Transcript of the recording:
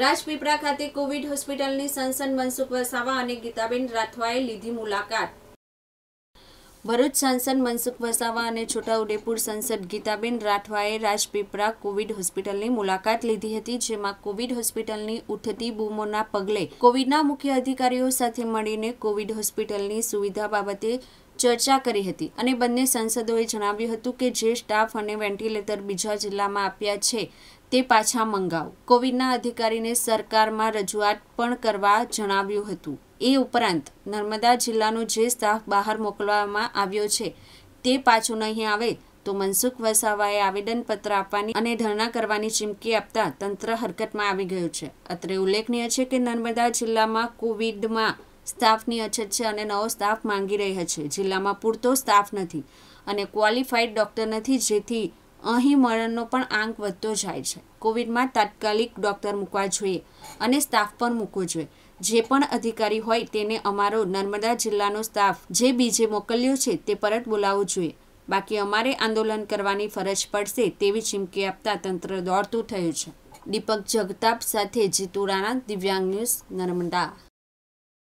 રાજપીપળા ખાતે કોવિડ હોસ્પિટલની સંસદ મનસુખ વસાવા અને ગીતાબેન રાઠવાએ લીધી મુલાકાત ભરૂચ સંસદ મનસુખ વસાવા અને છોટાઉદેપુર સંસદ ગીતાબેન રાઠવાએ રાજપીપળા કોવિડ હોસ્પિટલની મુલાકાત લીધી હતી જેમાં કોવિડ હોસ્પિટલની ઉઠતી બૂમોના પગલે કોવિડના મુખ્ય અધિકારીઓ સાથે મળીને કોવિડ હોસ્પિટલની સુવિધા બાબતે ચર્ચા કરી હતી અને બંને સાંસદોએ જણાવ્યું હતું કે જે સ્ટાફ અને વેન્ટિલેટર બીજા જિલ્લામાં આપ્યા છે તે પાછા મંગાવ કોવિડના અધિકારીને સરકારમાં રજૂઆત પણ કરવા જણાવ્યું હતું એ ઉપરાંત નર્મદા જિલ્લાનો જે સ્ટાફ બહાર મોકલવામાં આવ્યો છે તે પાછો નહીં આવે તો મનસુખ વસાવાએ આવેદનપત્ર આપવાની અને ધરણા કરવાની ચીમકી આપતા તંત્ર હરકતમાં આવી ગયું છે અત્રે ઉલ્લેખનીય છે કે નર્મદા જિલ્લામાં કોવિડમાં સ્ટાફની અછત છે અને નવો સ્ટાફ માંગી રહ્યા છે જિલ્લામાં પૂરતો સ્ટાફ નથી અને ક્વોલિફાઈડ ડોક્ટર નથી જેથી અહીં મરણનો પણ આંક વધતો જાય છે કોવિડમાં તાત્કાલિક ડોક્ટર મૂકવા જોઈએ અને સ્ટાફ પણ મૂકવો જોઈએ જે પણ અધિકારી હોય તેને અમારો નર્મદા જિલ્લાનો સ્ટાફ જે બીજે મોકલ્યો છે તે પરત બોલાવવો જોઈએ બાકી અમારે આંદોલન કરવાની ફરજ પડશે તેવી ચીમકી આપતા તંત્ર દોડતું થયું છે દીપક જગતાપ સાથે જીતુ રાણા દિવ્યાંગ ન્યૂઝ નર્મદા